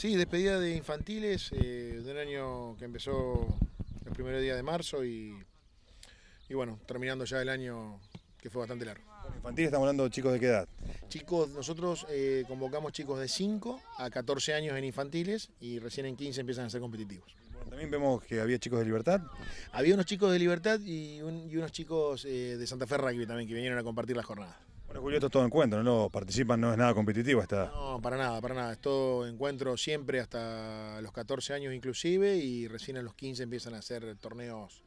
Sí, despedida de infantiles, eh, de un año que empezó el primer día de marzo y, y bueno, terminando ya el año que fue bastante largo. infantiles estamos hablando chicos de qué edad? Chicos, nosotros eh, convocamos chicos de 5 a 14 años en infantiles y recién en 15 empiezan a ser competitivos. también vemos que había chicos de Libertad. Había unos chicos de Libertad y, unos chicos eh, de Santa Fe que también que vinieron a compartir las jornadas. Julio, esto es todo encuentro, ¿no? Participan, no es nada competitivo esta No, para nada, para nada. Es todo encuentro siempre hasta los 14 años inclusive y recién a los 15 empiezan a hacer torneos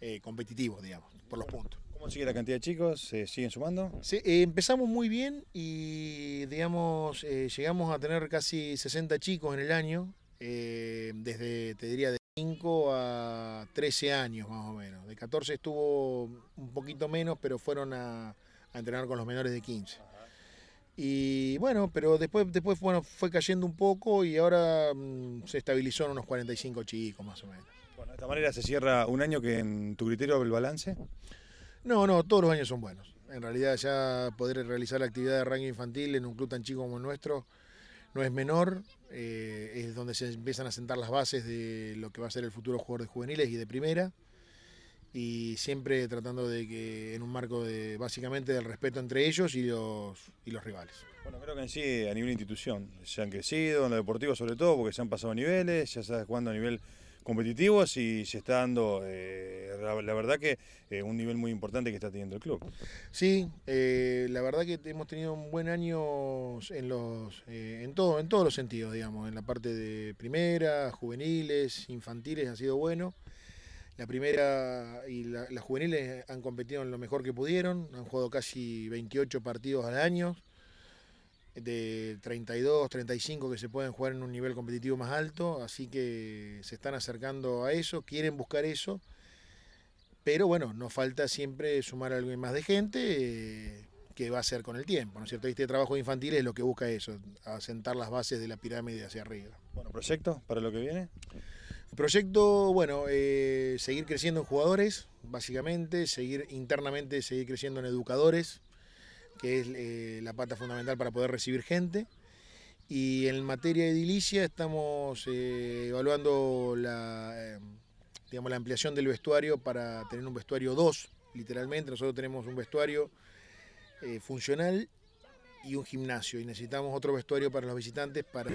eh, competitivos, digamos, por los puntos. ¿Cómo sigue la cantidad de chicos? ¿Se siguen sumando? Sí, eh, empezamos muy bien y, digamos, eh, llegamos a tener casi 60 chicos en el año, desde, te diría, de 5 a 13 años más o menos. De 14 estuvo un poquito menos, pero fueron a a entrenar con los menores de 15. Y bueno, pero después, después bueno, fue cayendo un poco y ahora mm, se estabilizó en unos 45 chicos más o menos. Bueno, de esta manera se cierra un año que en tu criterio el balance. No, no, todos los años son buenos. En realidad ya poder realizar la actividad de rango infantil en un club tan chico como el nuestro no es menor. Eh, es donde se empiezan a sentar las bases de lo que va a ser el futuro jugador de juveniles y de primera y siempre tratando de que en un marco de básicamente del respeto entre ellos y los, y los rivales. Bueno, creo que en sí, a nivel institución, se han crecido, en lo deportivo sobre todo, porque se han pasado niveles, ya sabes jugando a nivel competitivo, y se está dando, eh, la, verdad que eh, un nivel muy importante que está teniendo el club. Sí, eh, la verdad que hemos tenido un buen año en los, en todo, en todos los sentidos, digamos, en la parte de primera, juveniles, infantiles ha sido bueno. La primera y las juveniles han competido lo mejor que pudieron, han jugado casi 28 partidos al año, de 32, 35 que se pueden jugar en un nivel competitivo más alto, así que se están acercando a eso, quieren buscar eso, pero bueno, nos falta siempre sumar alguien más de gente. Eh, que va a ser con el tiempo, ¿no es cierto? Este trabajo infantil es lo que busca eso, asentar las bases de la pirámide hacia arriba. Bueno, proyecto para lo que viene proyecto, bueno, eh, seguir creciendo en jugadores, básicamente, seguir internamente, seguir creciendo en educadores, que es eh, la pata fundamental para poder recibir gente. Y en materia de edilicia estamos eh, evaluando la, digamos, la ampliación del vestuario para tener un vestuario 2, literalmente. Nosotros tenemos un vestuario funcional y un gimnasio y necesitamos otro vestuario para los visitantes para...